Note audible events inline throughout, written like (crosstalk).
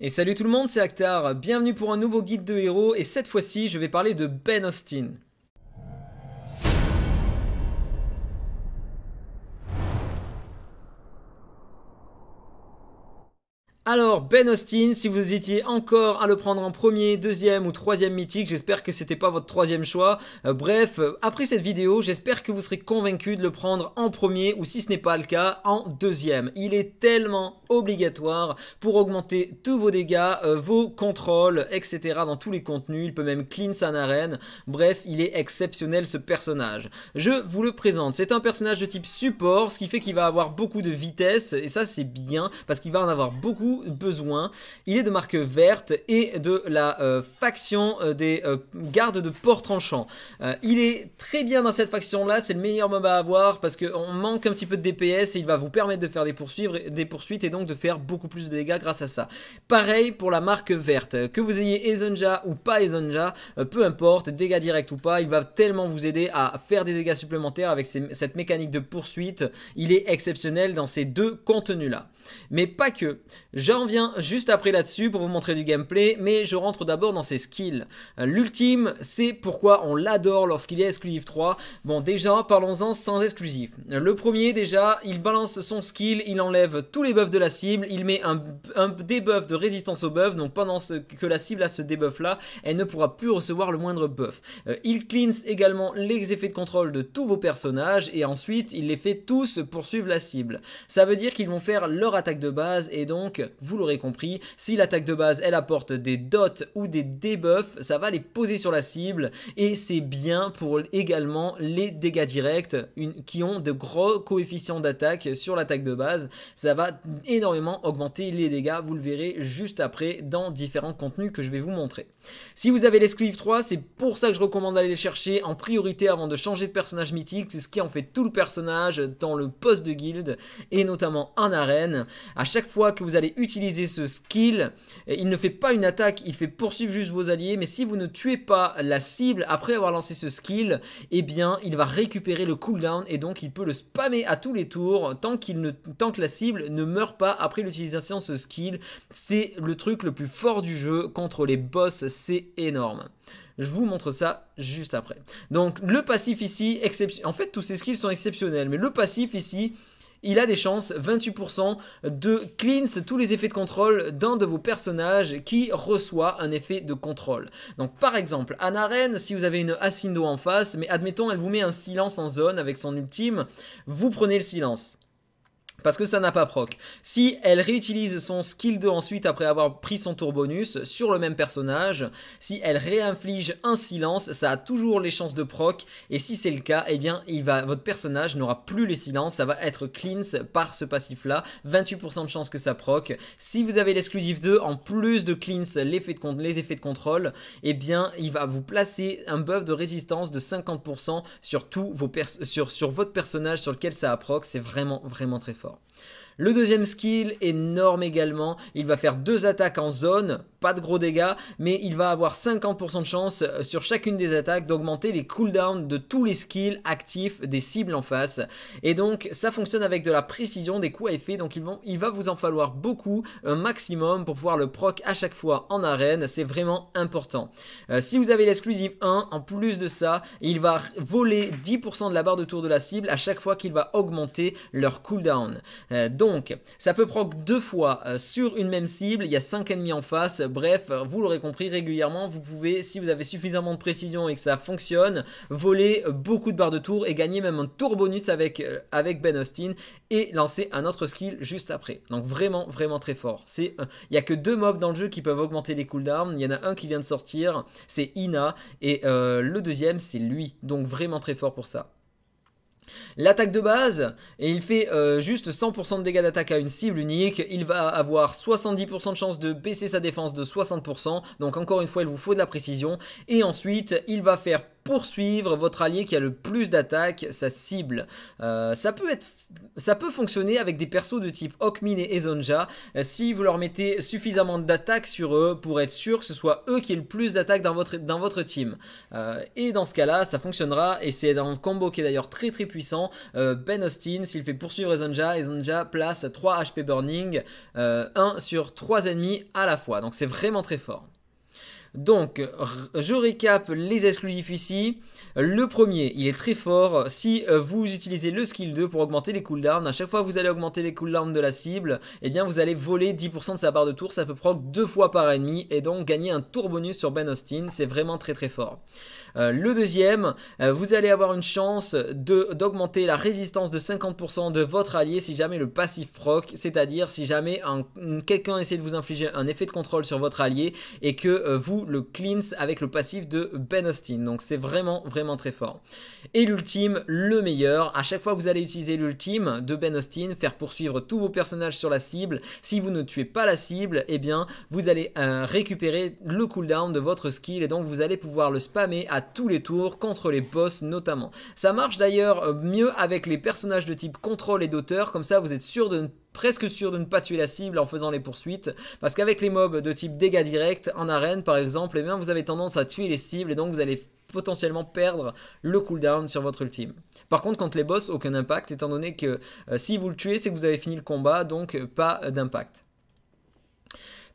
Et salut tout le monde, c'est Actar, bienvenue pour un nouveau guide de héros et cette fois-ci je vais parler de Ben Austin. Alors Ben Austin, si vous étiez encore à le prendre en premier, deuxième ou troisième mythique, j'espère que c'était pas votre troisième choix. Euh, bref, euh, après cette vidéo, j'espère que vous serez convaincu de le prendre en premier ou si ce n'est pas le cas, en deuxième. Il est tellement obligatoire pour augmenter tous vos dégâts, euh, vos contrôles, etc. dans tous les contenus. Il peut même clean sa arène. Bref, il est exceptionnel ce personnage. Je vous le présente. C'est un personnage de type support, ce qui fait qu'il va avoir beaucoup de vitesse et ça c'est bien parce qu'il va en avoir beaucoup besoin. Il est de marque verte et de la euh, faction euh, des euh, gardes de porte tranchant. il est très bien dans cette faction là, c'est le meilleur mob à avoir parce qu'on manque un petit peu de DPS et il va vous permettre de faire des, des poursuites et donc de faire beaucoup plus de dégâts grâce à ça. Pareil pour la marque verte, que vous ayez Ezonja ou pas Ezonja, peu importe, dégâts directs ou pas, il va tellement vous aider à faire des dégâts supplémentaires avec cette mécanique de poursuite. Il est exceptionnel dans ces deux contenus là. Mais pas que. J'en viens juste après là-dessus pour vous montrer du gameplay, mais je rentre d'abord dans ses skills. Euh, l'ultime, c'est pourquoi on l'adore lorsqu'il est exclusif 3. Bon, déjà, parlons-en sans exclusif. Le premier, déjà, il balance son skill, il enlève tous les buffs de la cible, il met un, un debuff de résistance au buff, donc pendant ce, que la cible a ce debuff-là, elle ne pourra plus recevoir le moindre buff. Euh, il cleanse également les effets de contrôle de tous vos personnages, et ensuite, il les fait tous poursuivre la cible. Ça veut dire qu'ils vont faire leur attaque de base, et donc vous l'aurez compris, si l'attaque de base elle apporte des dots ou des debuffs, ça va les poser sur la cible et c'est bien pour également les dégâts directs qui ont de gros coefficients d'attaque sur l'attaque de base. Ça va énormément augmenter les dégâts, vous le verrez juste après dans différents contenus que je vais vous montrer. Si vous avez l'esclave 3, c'est pour ça que je recommande d'aller les chercher en priorité avant de changer de personnage mythique, c'est ce qui en fait tout le personnage dans le poste de guilde et notamment en arène. À chaque fois que vous allez Utiliser ce skill. Il ne fait pas une attaque, il fait poursuivre juste vos alliés, mais si vous ne tuez pas la cible après avoir lancé ce skill, eh bien il va récupérer le cooldown et donc il peut le spammer à tous les tours tant, qu'il ne, tant que la cible ne meurt pas après l'utilisation de ce skill. C'est le truc le plus fort du jeu contre les boss, c'est énorme. Je vous montre ça juste après. Donc le passif ici, exception. en fait tous ces skills sont exceptionnels, mais le passif ici, il a des chances, 28%, de cleanse tous les effets de contrôle d'un de vos personnages qui reçoit un effet de contrôle. Donc par exemple, Anaren, si vous avez une Asindo en face, mais admettons elle vous met un silence en zone avec son ultime, vous prenez le silence. Parce que ça n'a pas proc. Si elle réutilise son skill 2 ensuite après avoir pris son tour bonus sur le même personnage, si elle réinflige un silence, ça a toujours les chances de proc. Et si c'est le cas, eh bien votre personnage n'aura plus les silences, ça va être cleanse par ce passif là. 28% de chance que ça proc. Si vous avez l'exclusive 2, en plus de cleanse les effets de contrôle, eh bien il va vous placer un buff de résistance de 50% sur, tout vos sur votre personnage sur lequel ça a proc. C'est vraiment vraiment très fort. か Le deuxième skill, énorme également, il va faire deux attaques en zone, pas de gros dégâts, mais il va avoir 50% de chance euh, sur chacune des attaques d'augmenter les cooldowns de tous les skills actifs des cibles en face. Et donc ça fonctionne avec de la précision, des coups à effet, donc il va vous en falloir beaucoup, un maximum pour pouvoir le proc à chaque fois en arène, c'est vraiment important. Euh, si vous avez l'exclusive 1, en plus de ça, il va voler 10% de la barre de tour de la cible à chaque fois qu'il va augmenter leur cooldown. Euh, donc donc, ça peut proc deux fois euh, sur une même cible, il y a cinq ennemis en face, bref, vous l'aurez compris régulièrement, vous pouvez, si vous avez suffisamment de précision et que ça fonctionne, voler beaucoup de barres de tour et gagner même un tour bonus avec, euh, Ben Austin et lancer un autre skill juste après. Donc vraiment, vraiment très fort. Euh, il n'y a que deux mobs dans le jeu qui peuvent augmenter les cooldowns, il y en a un qui vient de sortir, c'est Ina, et le deuxième c'est lui, donc vraiment très fort pour ça. L'attaque de base, et il fait euh, juste 100% de dégâts d'attaque à une cible unique, il va avoir 70% de chance de baisser sa défense de 60%, donc encore une fois il vous faut de la précision, et ensuite il va faire poursuivre votre allié qui a le plus d'attaque, sa cible. Euh, ça peut être ça peut fonctionner avec des persos de type Okmin et Ezonja euh, si vous leur mettez suffisamment d'attaque sur eux pour être sûr que ce soit eux qui aient le plus d'attaque dans votre, dans votre team. Euh, et dans ce cas-là, ça fonctionnera et c'est un combo qui est d'ailleurs très très puissant. ben Austin, s'il fait poursuivre Ezonja, Ezonja place 3 HP Burning, 1 sur 3 ennemis à la fois. Donc c'est vraiment très fort. Donc, je récap les exclusifs ici. Le premier, il est très fort. Si euh, vous utilisez le skill 2 pour augmenter les cooldowns, à chaque fois que vous allez augmenter les cooldowns de la cible, et eh bien vous allez voler 10% de sa part de tour. Ça peut proc deux fois par ennemi et donc gagner un tour bonus sur Ben Austin. C'est vraiment très très fort. Euh, le deuxième, euh, vous allez avoir une chance d'augmenter la résistance de 50% de votre allié si jamais le passif proc, c'est-à-dire si jamais quelqu'un essaie de vous infliger un effet de contrôle sur votre allié et que vous le cleanse avec le passif de Ben Austin. Donc c'est vraiment vraiment très fort. Et l'ultime, le meilleur, à chaque fois que vous allez utiliser l'ultime de Ben Austin, faire poursuivre tous vos personnages sur la cible, si vous ne tuez pas la cible, et eh bien vous allez euh, récupérer le cooldown de votre skill et donc vous allez pouvoir le spammer à tous les tours contre les boss notamment. Ça marche d'ailleurs euh, mieux avec les personnages de type contrôle et d'auteur, comme ça vous êtes sûr de ne presque sûr de ne pas tuer la cible en faisant les poursuites parce qu'avec les mobs de type dégâts directs en arène par exemple, eh bien vous avez tendance à tuer les cibles et donc vous allez potentiellement perdre le cooldown sur votre ultime. Par contre, contre les boss, aucun impact, étant donné que euh, si vous le tuez, c'est que vous avez fini le combat, donc euh, pas d'impact.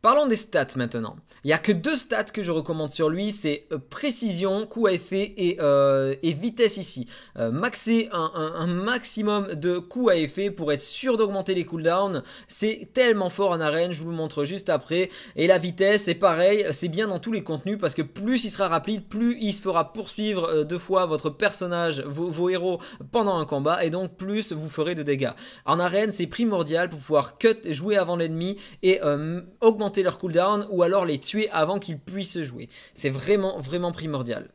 Parlons des stats maintenant. Il n'y a que deux stats que je recommande sur lui, c'est euh, précision, coup à effet et, euh, vitesse ici. Euh, maxer un, maximum de coups à effet pour être sûr d'augmenter les cooldowns. C'est tellement fort en arène, je vous le montre juste après. Et la vitesse, c'est pareil, c'est bien dans tous les contenus parce que plus il sera rapide, plus il se fera poursuivre deux fois votre personnage, vos, héros pendant un combat et donc plus vous ferez de dégâts. En arène, c'est primordial pour pouvoir cut, jouer avant l'ennemi et augmenter leur cooldown ou alors les tuer avant qu'ils puissent se jouer. C'est vraiment, vraiment primordial.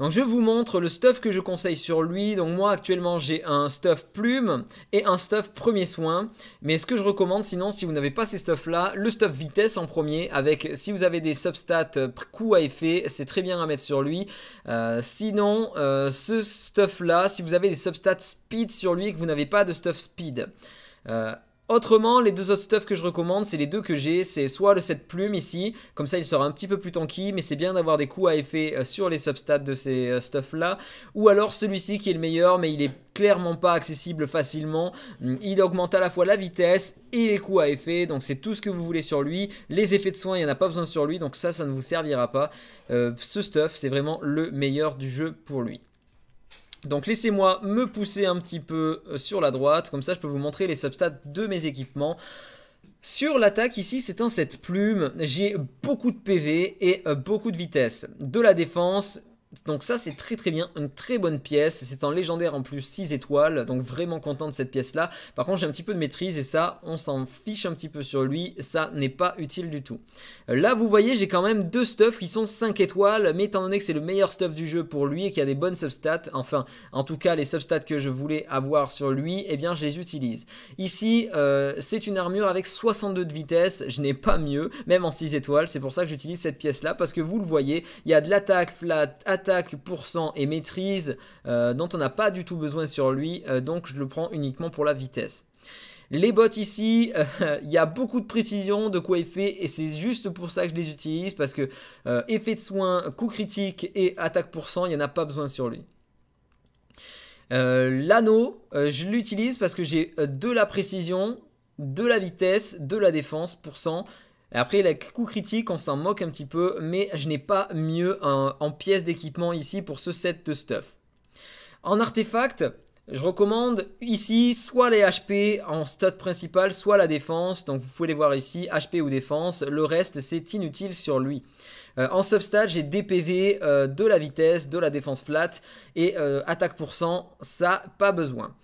Donc je vous montre le stuff que je conseille sur lui. Donc moi actuellement j'ai un stuff plume et un stuff premier soin. Mais ce que je recommande sinon si vous n'avez pas ces stuffs là, le stuff vitesse en premier avec si vous avez des substats euh, coup à effet, c'est très bien à mettre sur lui. Euh, sinon euh, ce stuff là, si vous avez des substats speed sur lui et que vous n'avez pas de stuff speed. Autrement, les deux autres stuff que je recommande, c'est les deux que j'ai, c'est soit le set plume ici, comme ça il sera un petit peu plus tanky, mais c'est bien d'avoir des coups à effet euh, sur les substats de ces euh, stuffs là, ou alors celui-ci qui est le meilleur, mais il est clairement pas accessible facilement, hum, il augmente à la fois la vitesse et les coups à effet, donc c'est tout ce que vous voulez sur lui, les effets de soins, il n'y en a pas besoin sur lui, donc ça, ça ne vous servira pas, euh, ce stuff, c'est vraiment le meilleur du jeu pour lui. Donc laissez-moi me pousser un petit peu euh, sur la droite, comme ça je peux vous montrer les substats de mes équipements. Sur l'attaque ici, c'est en cette plume, j'ai beaucoup de PV et euh, beaucoup de vitesse. De la défense, donc ça c'est très très bien, une très bonne pièce, c'est en légendaire en plus 6 étoiles, donc vraiment content de cette pièce là. Par contre j'ai un petit peu de maîtrise et ça on s'en fiche un petit peu sur lui, ça n'est pas utile du tout. Euh, là vous voyez j'ai quand même deux stuffs qui sont 5 étoiles, mais étant donné que c'est le meilleur stuff du jeu pour lui et qu'il y a des bonnes substats, enfin en tout cas les substats que je voulais avoir sur lui, eh bien je les utilise. Ici euh, c'est une armure avec 62 de vitesse, je n'ai pas mieux, même en 6 étoiles, c'est pour ça que j'utilise cette pièce là, parce que vous le voyez, il y a de l'attaque flat, attaque attaque, cent et maîtrise euh, dont on n'a pas du tout besoin sur lui, euh, donc je le prends uniquement pour la vitesse. Les bottes ici, euh, (laughs) il y a beaucoup de précision, de quoi fait et c'est juste pour ça que je les utilise, parce que effet de soin, coup critique et attaque pour cent, il n'y en a pas besoin sur lui. L'anneau, je l'utilise parce que j'ai de la précision, de la vitesse, de la défense pour cent, après, les coup critiques, on s'en moque un petit peu, mais je n'ai pas mieux en, pièces d'équipement ici pour ce set de stuff. En artefact, je recommande ici soit les HP en stat principal, soit la défense. Donc vous pouvez les voir ici, HP ou défense. Le reste, c'est inutile sur lui. Euh, en substat, j'ai DPV, PV euh, de la vitesse, de la défense flat et euh, attaque pour Ça, pas besoin.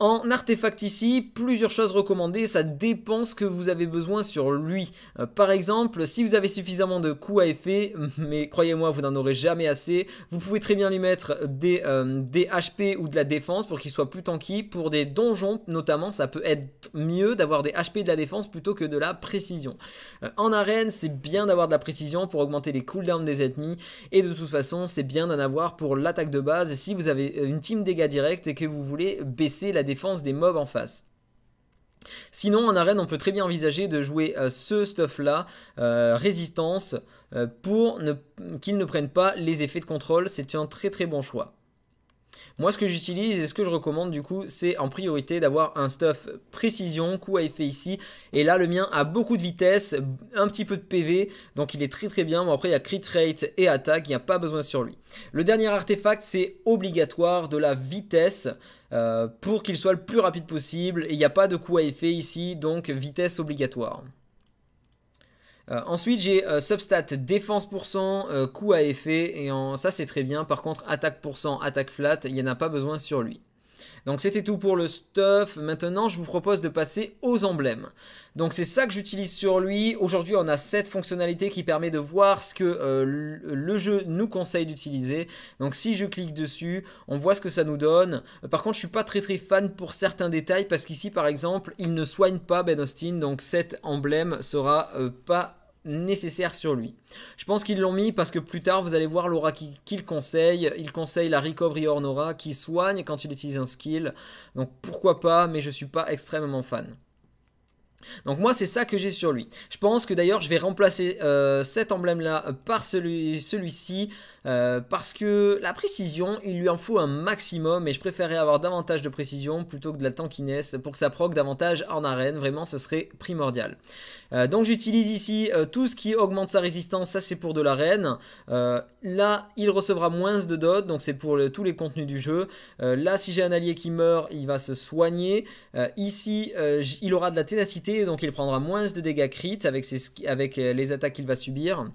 En artefact ici, plusieurs choses recommandées, ça dépend ce que vous avez besoin sur lui. Euh, par exemple, si vous avez suffisamment de coups à effet, (laughs) mais croyez-moi, vous n'en aurez jamais assez, vous pouvez très bien lui mettre des, HP euh, ou de la défense pour qu'il soit plus tanky. Pour des donjons notamment, ça peut être mieux d'avoir des HP et de la défense plutôt que de la précision. Euh, en arène, c'est bien d'avoir de la précision pour augmenter les cooldowns des ennemis et de toute façon, c'est bien d'en avoir pour l'attaque de base si vous avez une team dégâts directs et que vous voulez baisser la défense des mobs en face. Sinon, en arène, on peut très bien envisager de jouer euh, ce stuff-là, euh, résistance, euh, pour qu'il ne prenne pas les effets de contrôle. C'est un très très bon choix. Moi, ce que j'utilise et ce que je recommande du coup, c'est en priorité d'avoir un stuff précision, coup à effet ici. Et là, le mien a beaucoup de vitesse, un petit peu de PV, donc il est très très bien. Bon, après, il y a crit rate et attaque, il n'y a pas besoin sur lui. Le dernier artefact, c'est obligatoire de la vitesse. Euh, pour qu'il soit le plus rapide possible et il n'y a pas de coup à effet ici donc vitesse obligatoire. Euh, ensuite, j'ai euh, substat défense pour cent euh, coût à effet, et ça c'est très bien. Par contre, attaque attaque flat, il n'y en a pas besoin sur lui. Donc c'était tout pour le stuff. Maintenant, je vous propose de passer aux emblèmes. Donc c'est ça que j'utilise sur lui. Aujourd'hui, on a cette fonctionnalité qui permet de voir ce que le jeu nous conseille d'utiliser. Donc si je clique dessus, on voit ce que ça nous donne. Par contre, je suis pas très très fan pour certains détails parce qu'ici, par exemple, il ne soigne pas Ben Austin. Donc cet emblème sera pas nécessaire sur lui. Je pense qu'ils l'ont mis parce que plus tard, vous allez voir l'aura qui, conseille. Il conseille la Recovery Horn qui soigne quand il utilise un skill. Donc pourquoi pas, mais je suis pas extrêmement fan. Donc moi c'est ça que j'ai sur lui. Je pense que d'ailleurs je vais remplacer euh, cet emblème là euh, par celui-ci euh, parce que la précision il lui en faut un maximum et je préférerais avoir davantage de précision plutôt que de la tankiness pour que ça proc davantage en arène. Vraiment ce serait primordial. donc j'utilise ici tout ce qui augmente sa résistance, ça c'est pour de l'arène. là il recevra moins de dot donc c'est pour tous les contenus du jeu. là si j'ai un allié qui meurt il va se soigner. ici il aura de la ténacité donc il prendra moins de dégâts crit avec euh, les attaques qu'il va subir.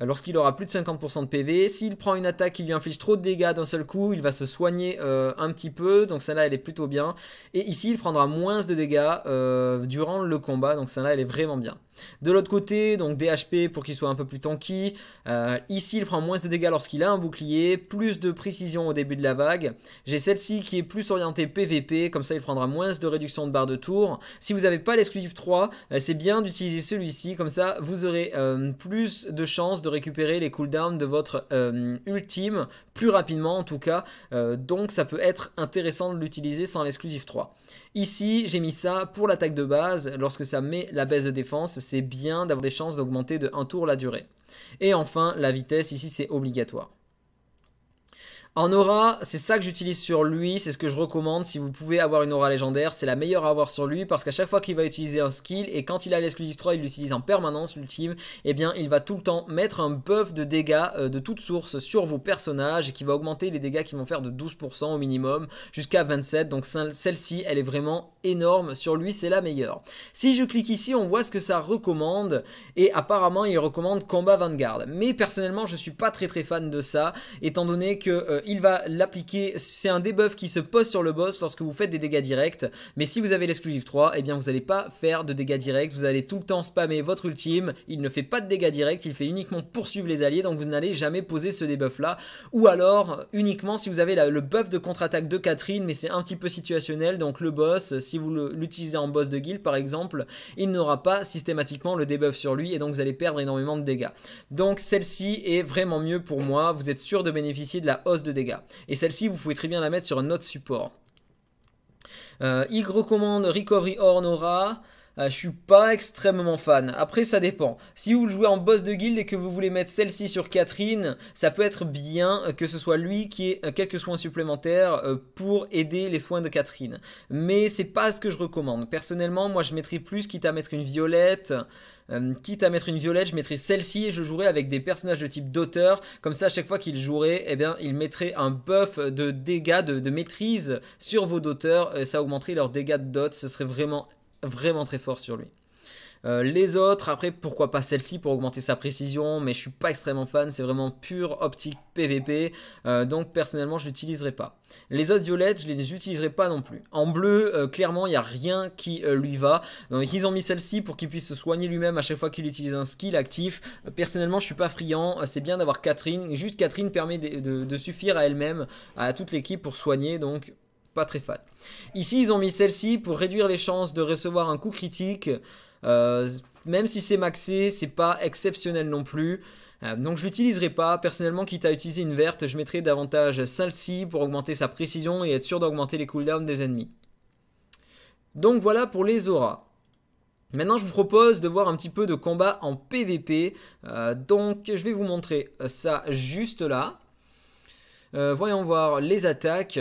Euh, lorsqu'il aura plus de 50% de PV. S'il prend une attaque qui lui inflige trop de dégâts d'un seul coup, il va se soigner euh, un petit peu, donc celle-là elle est plutôt bien. Et ici il prendra moins de dégâts euh, durant le combat, donc celle-là elle est vraiment bien. De l'autre côté, donc DHP pour qu'il soit un peu plus tanky. ici il prend moins de dégâts lorsqu'il a un bouclier, plus de précision au début de la vague. J'ai celle-ci qui est plus orientée PVP, comme ça il prendra moins de réduction de barre de tour. Si vous n'avez pas l'exclusive 3, c'est bien d'utiliser celui-ci, comme ça vous aurez plus de chances de récupérer les cooldowns de votre euh, ultime plus rapidement en tout cas. Euh, donc ça peut être intéressant de l'utiliser sans l'exclusive 3. Ici, j'ai mis ça pour l'attaque de base. Lorsque ça met la baisse de défense, c'est bien d'avoir des chances d'augmenter de 1 tour la durée. Et enfin, la vitesse, ici c'est obligatoire. En aura, c'est ça que j'utilise sur lui, c'est ce que je recommande si vous pouvez avoir une aura légendaire, c'est la meilleure à avoir sur lui parce qu'à chaque fois qu'il va utiliser un skill et quand il a l'exclusive 3, il l'utilise en permanence l'ultime, et eh bien il va tout le temps mettre un buff de dégâts euh, de toutes sources sur vos personnages et qui va augmenter les dégâts qu'ils vont faire de 12% au minimum jusqu'à 27, donc celle-ci elle est vraiment énorme, sur lui c'est la meilleure. Si je clique ici, on voit ce que ça recommande et apparemment il recommande combat vanguard, mais personnellement je suis pas très très fan de ça étant donné que euh, euh, il va l'appliquer. C'est un debuff qui se pose sur le boss lorsque vous faites des dégâts directs. Mais si vous avez l'exclusive 3, eh bien vous n'allez pas faire de dégâts directs. Vous allez tout le temps spammer votre ultime. Il ne fait pas de dégâts directs, il fait uniquement poursuivre les alliés. Donc vous n'allez jamais poser ce debuff là. Ou alors uniquement si vous avez le buff de contre-attaque de Catherine, mais c'est un petit peu situationnel. Donc le boss, si vous l'utilisez en boss de guild par exemple, il n'aura pas systématiquement le debuff sur lui et donc vous allez perdre énormément de dégâts. Donc celle-ci est vraiment mieux pour moi. Vous êtes sûr de bénéficier de la hausse de dégâts. Et celle-ci, vous pouvez très bien la mettre sur un autre support. Euh, y recommande Recovery Horn Aura. Euh, je suis pas extrêmement fan. Après, ça dépend. Si vous le jouez en boss de guild et que vous voulez mettre celle-ci sur Catherine, ça peut être bien euh, que ce soit lui qui ait euh, quelques soins supplémentaires pour aider les soins de Catherine. Mais c'est pas ce que je recommande. Personnellement, moi, je mettrais plus, quitte à mettre une violette. quitte à mettre une violette, je mettrais celle-ci et je jouerais avec des personnages de type d'auteur. Comme ça, à chaque fois qu'il jouerait, eh bien, il mettrait un buff de dégâts, de, maîtrise sur vos doteurs. ça augmenterait leurs dégâts de dot. Ce serait vraiment vraiment très fort sur lui. Euh, les autres, après, pourquoi pas celle-ci pour augmenter sa précision, mais je suis pas extrêmement fan, c'est vraiment pure optique PVP, euh, donc personnellement je l'utiliserai pas. Les autres violettes, je les utiliserai pas non plus. En bleu, euh, clairement, il n'y a rien qui lui va, donc ils ont mis celle-ci pour qu'il puisse se soigner lui-même à chaque fois qu'il utilise un skill actif. personnellement, je suis pas friand, c'est bien d'avoir Catherine, juste Catherine permet de suffire à elle-même, à toute l'équipe pour soigner, donc pas très fan. Ici, ils ont mis celle-ci pour réduire les chances de recevoir un coup critique. Euh, même si c'est maxé, c'est pas exceptionnel non plus. Euh, donc je l'utiliserai pas. Personnellement, quitte à utiliser une verte, je mettrai davantage celle-ci pour augmenter sa précision et être sûr d'augmenter les cooldowns des ennemis. Donc voilà pour les auras. Maintenant, je vous propose de voir un petit peu de combat en PVP. Euh, donc je vais vous montrer ça juste là. voyons voir les attaques.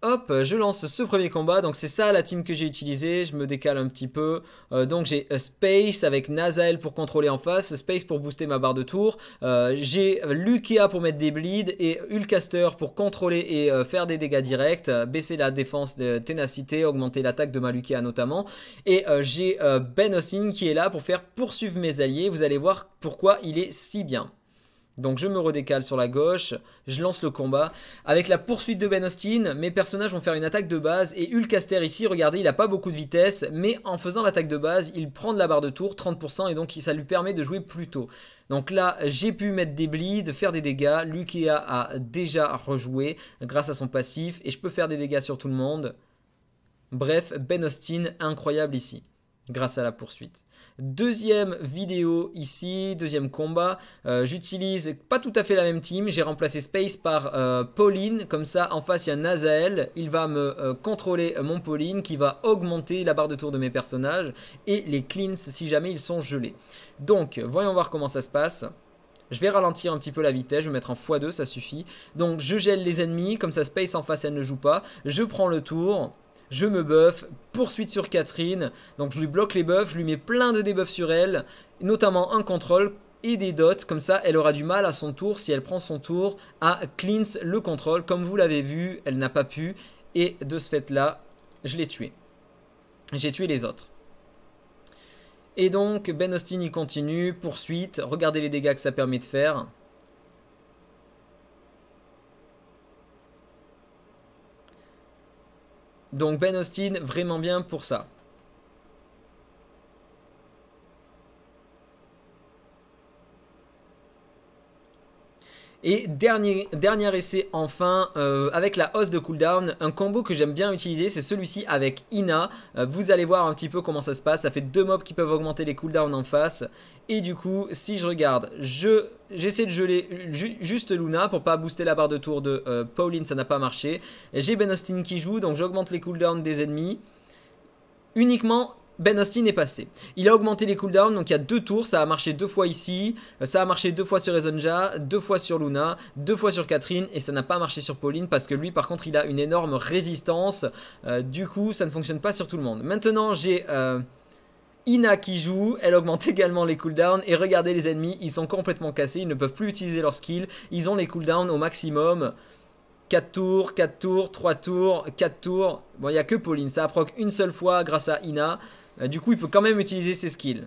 Hop, je lance ce premier combat, donc c'est ça la team que j'ai utilisée, je me décale un petit peu. Euh, donc j'ai euh, Space avec Nazael pour contrôler en face, Space pour booster ma barre de tour, euh, j'ai Lukéa pour mettre des bleeds et Ulcaster pour contrôler et faire des dégâts directs, baisser la défense de ténacité, augmenter l'attaque de ma Lukéa notamment. Et j'ai Ben qui est là pour faire poursuivre mes alliés, vous allez voir pourquoi il est si bien. Donc je me redécale sur la gauche, je lance le combat. Avec la poursuite de Ben Austin, mes personnages vont faire une attaque de base et Ulcaster ici, regardez, il n'a pas beaucoup de vitesse, mais en faisant l'attaque de base, il prend de la barre de tour, 30% et donc ça lui permet de jouer plus tôt. Donc là, j'ai pu mettre des bleeds, faire des dégâts, Lukea a déjà rejoué grâce à son passif et je peux faire des dégâts sur tout le monde. Bref, Ben Austin, incroyable ici grâce à la poursuite. Deuxième vidéo ici, deuxième combat. Euh, j'utilise pas tout à fait la même team. J'ai remplacé Space par euh, Pauline. Comme ça, en face, il y a Nazael. Il va me euh, contrôler mon Pauline qui va augmenter la barre de tour de mes personnages et les cleans si jamais ils sont gelés. Donc, voyons voir comment ça se passe. Je vais ralentir un petit peu la vitesse, je vais mettre en x2, ça suffit. Donc je gèle les ennemis, comme ça Space en face elle ne joue pas. Je prends le tour, je me buff, poursuite sur Catherine, donc je lui bloque les buffs, je lui mets plein de debuffs sur elle, notamment un contrôle et des dots, comme ça elle aura du mal à son tour, si elle prend son tour, à cleanse le contrôle, comme vous l'avez vu, elle n'a pas pu, et de ce fait là, je l'ai tué. J'ai tué les autres. Et donc Ben Austin y continue, poursuite, regardez les dégâts que ça permet de faire. Donc Ben Austin, vraiment bien pour ça. Et dernier, dernier essai enfin, euh, avec la hausse de cooldown, un combo que j'aime bien utiliser, c'est celui-ci avec Ina. Euh, vous allez voir un petit peu comment ça se passe, ça fait deux mobs qui peuvent augmenter les cooldowns en face. Et du coup, si je regarde, je j'essaie de geler juste Luna pour pas booster la barre de tour de euh, Pauline, ça n'a pas marché. J'ai Ben Austin qui joue, donc j'augmente les cooldowns des ennemis. Uniquement ben Austin est passé. Il a augmenté les cooldowns, donc il y a deux tours, ça a marché deux fois ici, euh, ça a marché deux fois sur Rezonja deux fois sur Luna, deux fois sur Catherine, et ça n'a pas marché sur Pauline, parce que lui par contre il a une énorme résistance, euh, du coup ça ne fonctionne pas sur tout le monde. Maintenant j'ai... Euh, Ina qui joue, elle augmente (laughs) également les cooldowns et regardez les ennemis, ils sont complètement cassés, ils ne peuvent plus utiliser leur skill, ils ont les cooldowns au maximum. 4 tours, 4 tours, 3 tours, 4 tours. Bon, il n'y a que Pauline. Ça approque une seule fois grâce à Ina. Euh, du coup, il peut quand même utiliser ses skills.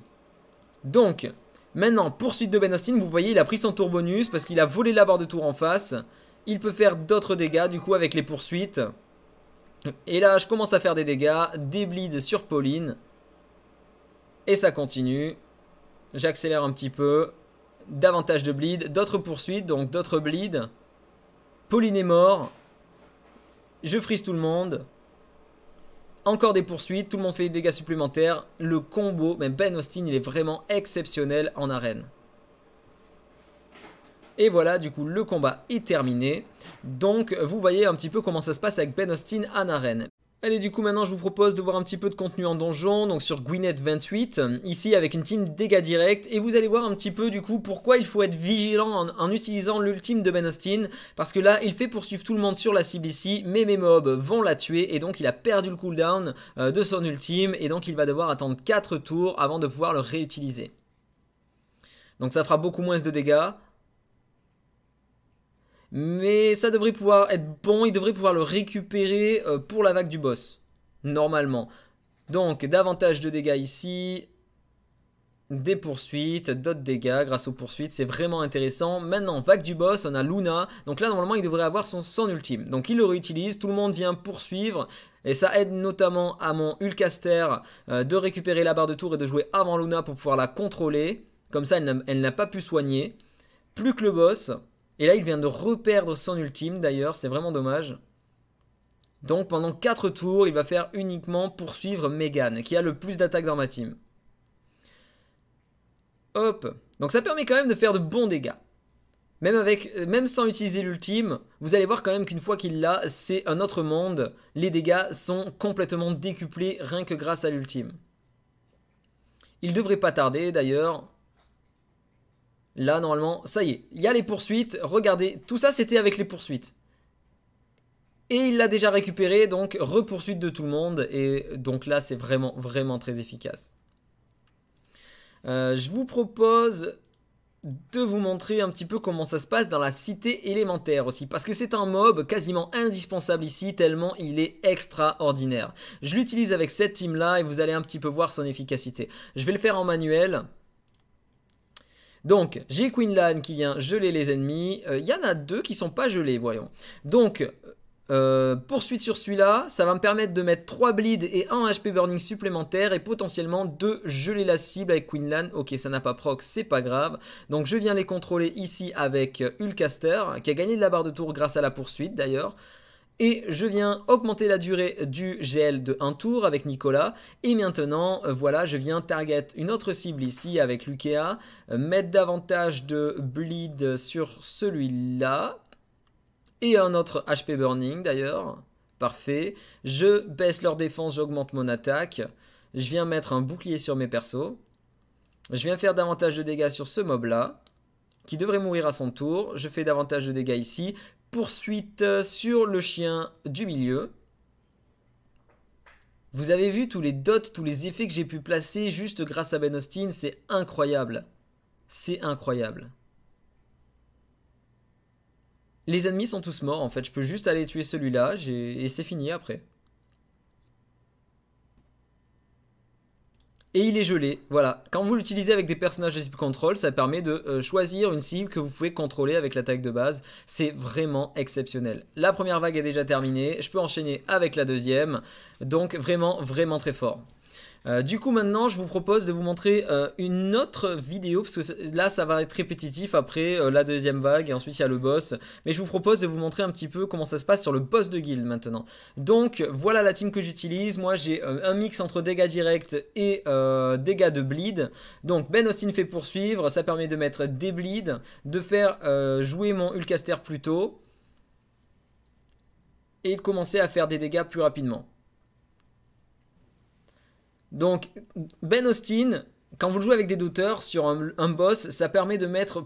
Donc, maintenant, poursuite de Ben Vous voyez, il a pris son tour bonus parce qu'il a volé la barre de tour en face. Il peut faire d'autres dégâts, du coup, avec les poursuites. Et là, je commence à faire des dégâts. Des bleeds sur Pauline. Et ça continue. J'accélère un petit peu. Davantage de bleed. D'autres poursuites, donc d'autres bleeds. Pauline est mort. Je frise tout le monde. Encore des poursuites, tout le monde fait des dégâts supplémentaires. Le combo, même Ben Austin, il est vraiment exceptionnel en arène. Et voilà, du coup, le combat est terminé. Donc, vous voyez un petit peu comment ça se passe avec Ben Austin en arène. Allez, du coup, maintenant, je vous propose de voir un petit peu de contenu en donjon, donc sur Gwyneth 28, ici avec une team dégâts directs, et vous allez voir un petit peu, du coup, pourquoi il faut être vigilant en, utilisant l'ultime de Ben parce que là, il fait poursuivre tout le monde sur la cible ici, mais mes mobs vont la tuer, et donc il a perdu le cooldown euh, de son ultime, et donc il va devoir attendre 4 tours avant de pouvoir le réutiliser. Donc ça fera beaucoup moins de dégâts, mais ça devrait pouvoir être bon, il devrait pouvoir le récupérer euh, pour la vague du boss. Normalement. Donc davantage de dégâts ici, des poursuites, d'autres dégâts grâce aux poursuites, c'est vraiment intéressant. Maintenant, vague du boss, on a Luna, donc là normalement il devrait avoir son ultime. Donc il le réutilise, tout le monde vient poursuivre, et ça aide notamment à mon Ulcaster euh, de récupérer la barre de tour et de jouer avant Luna pour pouvoir la contrôler. Comme ça elle n'a pas pu soigner. Plus que le boss, et là, il vient de reperdre son ultime d'ailleurs, c'est vraiment dommage. Donc pendant 4 tours, il va faire uniquement poursuivre Megan, qui a le plus d'attaques dans ma team. Hop Donc ça permet quand même de faire de bons dégâts. Même, euh, même sans utiliser l'ultime, vous allez voir quand même qu'une fois qu'il l'a, c'est un autre monde. Les dégâts sont complètement décuplés rien que grâce à l'ultime. Il devrait pas tarder d'ailleurs. Là, normalement, ça y est, il y a les poursuites. Regardez, tout ça, c'était avec les poursuites. Et il l'a déjà récupéré, donc repoursuite de tout le monde. Et donc là, c'est vraiment, vraiment très efficace. Euh, je vous propose de vous montrer un petit peu comment ça se passe dans la cité élémentaire aussi, parce que c'est un mob quasiment indispensable ici, tellement il est extraordinaire. Je l'utilise avec cette team là et vous allez un petit peu voir son efficacité. Je vais le faire en manuel, donc, j'ai Quinlan qui vient geler les ennemis. Il euh, y en a deux qui sont pas gelés, voyons. Donc, euh, poursuite sur celui-là, ça va me permettre de mettre 3 bleeds et 1 HP burning supplémentaire et potentiellement de geler la cible avec Quinlan. Ok, ça n'a pas proc, c'est pas grave. Donc je viens les contrôler ici avec Ulcaster, qui a gagné de la barre de tour grâce à la poursuite d'ailleurs et je viens augmenter la durée du gel de un tour avec Nicolas et maintenant euh, voilà je viens target une autre cible ici avec Lukea, euh, mettre davantage de bleed sur celui-là et un autre HP burning d'ailleurs, parfait, je baisse leur défense, j'augmente mon attaque, je viens mettre un bouclier sur mes persos, je viens faire davantage de dégâts sur ce mob là, qui devrait mourir à son tour. Je fais davantage de dégâts ici. Poursuite euh, sur le chien du milieu. Vous avez vu tous les dots, tous les effets que j'ai pu placer juste grâce à Ben Austin, c'est incroyable. C'est incroyable. Les ennemis sont tous morts en fait, je peux juste aller tuer celui-là et c'est fini après. et il est gelé. Voilà. Quand vous l'utilisez avec des personnages de type contrôle, ça permet de euh, choisir une cible que vous pouvez contrôler avec l'attaque de base. C'est vraiment exceptionnel. La première vague est déjà terminée. Je peux enchaîner avec la deuxième. Donc vraiment, vraiment très fort. Euh, du coup maintenant je vous propose de vous montrer euh, une autre vidéo parce que là ça va être répétitif après euh, la deuxième vague et ensuite il y a le boss mais je vous propose de vous montrer un petit peu comment ça se passe sur le boss de guild maintenant donc voilà la team que j'utilise moi j'ai un mix entre dégâts directs et dégâts de bleed donc Ben Austin fait poursuivre ça permet de mettre des bleeds de faire jouer mon Ulcaster plus tôt et de commencer à faire des dégâts plus rapidement donc Ben Austin, quand vous le jouez avec des douteurs sur un, boss, ça permet de mettre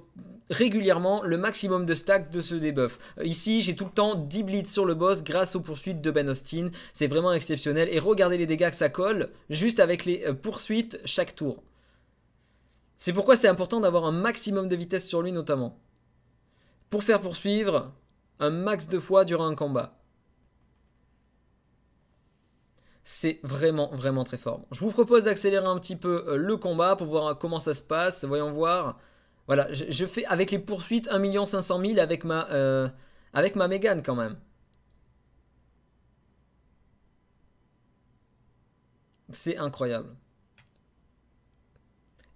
régulièrement le maximum de stack de ce debuff. Euh, ici, j'ai tout le temps 10 blitz sur le boss grâce aux poursuites de Ben Austin. C'est vraiment exceptionnel. Et regardez les dégâts que ça colle juste avec les euh, poursuites chaque tour. C'est pourquoi c'est important d'avoir un maximum de vitesse sur lui notamment. Pour faire poursuivre un max de fois durant un combat c'est vraiment vraiment très fort. je vous propose d'accélérer un petit peu euh, le combat pour voir euh, comment ça se passe. Voyons voir. Voilà, je, fais avec les poursuites 1 500 000 avec ma, euh, avec ma Mégane quand même. C'est incroyable.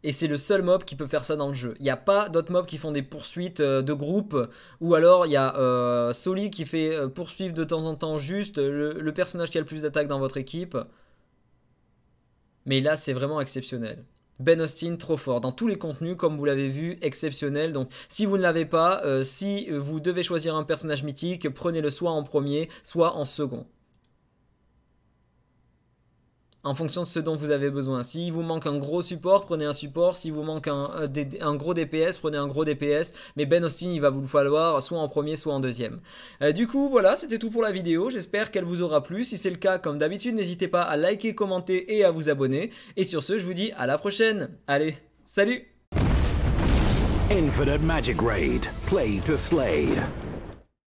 Et c'est le seul mob qui peut faire ça dans le jeu. Il n'y a pas d'autres mobs qui font des poursuites euh, de groupe. Ou alors il y a euh, Soli qui fait euh, poursuivre de temps en temps juste le, personnage qui a le plus d'attaques dans votre équipe. Mais là c'est vraiment exceptionnel. Ben Austin trop fort dans tous les contenus comme vous l'avez vu exceptionnel donc si vous ne l'avez pas si vous devez choisir un personnage mythique prenez-le soit en premier soit en second en fonction de ce dont vous avez besoin. S'il vous manque un gros support, prenez un support. Si vous manque un, euh, gros DPS, prenez un gros DPS. Mais Ben Austin, il va vous le falloir soit en premier, soit en deuxième. Euh, du coup, voilà, c'était tout pour la vidéo. J'espère qu'elle vous aura plu. Si c'est le cas, comme d'habitude, n'hésitez pas à liker, commenter et à vous abonner. Et sur ce, je vous dis à la prochaine. Allez, salut Infinite Magic Raid, play to slay.